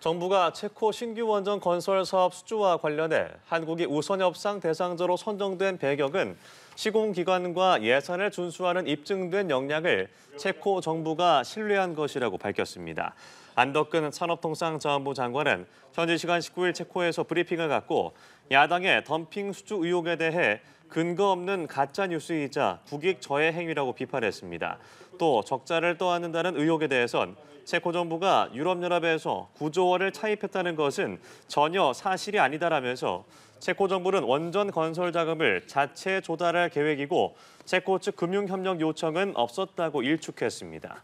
정부가 체코 신규 원전 건설 사업 수주와 관련해 한국이 우선 협상 대상자로 선정된 배경은 시공기관과 예산을 준수하는 입증된 역량을 체코 정부가 신뢰한 것이라고 밝혔습니다. 안덕근 산업통상자원부 장관은 현지 시간 19일 체코에서 브리핑을 갖고 야당의 덤핑 수주 의혹에 대해 근거 없는 가짜 뉴스이자 국익 저해 행위라고 비판했습니다. 또 적자를 떠안는다는 의혹에 대해선 체코 정부가 유럽연합에서 9조 원을 차입했다는 것은 전혀 사실이 아니다라면서 체코 정부는 원전 건설 자금을 자체 조달할 계획이고 체코 측 금융협력 요청은 없었다고 일축했습니다.